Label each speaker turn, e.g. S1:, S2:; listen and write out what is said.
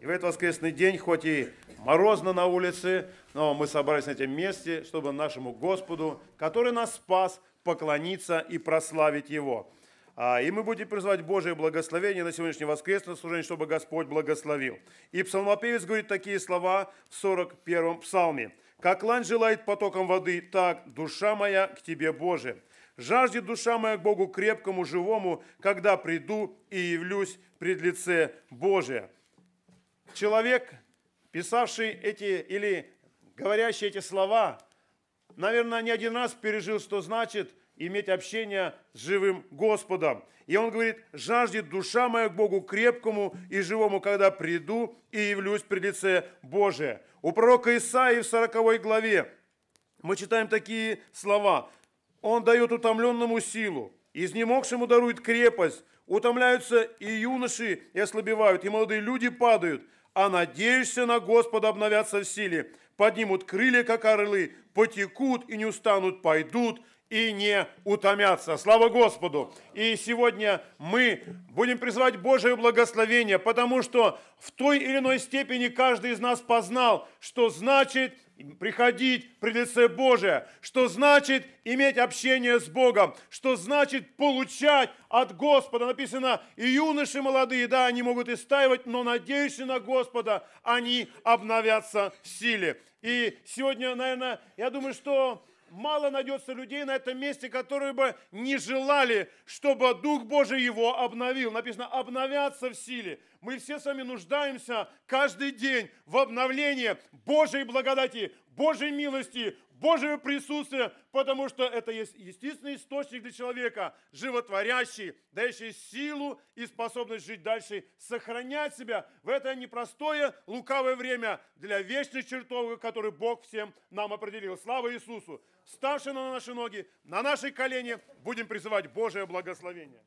S1: И в этот воскресный день, хоть и морозно на улице, но мы собрались на этом месте, чтобы нашему Господу, который нас спас, поклониться и прославить Его. А, и мы будем призвать Божие благословение на сегодняшнее воскресное служение, чтобы Господь благословил. И псалмопевец говорит такие слова в 41-м псалме. «Как лань желает потоком воды, так душа моя к Тебе, Боже. Жаждет душа моя к Богу крепкому, живому, когда приду и явлюсь пред лице Божие» человек, писавший эти или говорящий эти слова, наверное, не один раз пережил, что значит иметь общение с живым Господом. И он говорит, жаждет душа моя к Богу крепкому и живому, когда приду и явлюсь при лице Божие. У пророка Исаии в 40 главе мы читаем такие слова. Он дает утомленному силу, изнемогшему дарует крепость, утомляются и юноши, и ослабевают, и молодые люди падают – а надеешься на Господа обновятся в силе, поднимут крылья, как орлы, потекут и не устанут, пойдут и не утомятся. Слава Господу! И сегодня мы будем призывать Божие благословение, потому что в той или иной степени каждый из нас познал, что значит приходить при лице Божие, что значит иметь общение с Богом, что значит получать от Господа. Написано, и юноши молодые, да, они могут истаивать, но надеющие на Господа, они обновятся в силе. И сегодня, наверное, я думаю, что мало найдется людей на этом месте, которые бы не желали, чтобы Дух Божий его обновил. Написано, обновятся в силе. Мы все с вами нуждаемся каждый день в обновлении Божьей благодати, Божьей милости, Божьего присутствия, потому что это есть естественный источник для человека, животворящий, дающий силу и способность жить дальше, сохранять себя в это непростое лукавое время для вечных чертов, который Бог всем нам определил. Слава Иисусу! Ставши на наши ноги, на наши колени, будем призывать Божие благословение.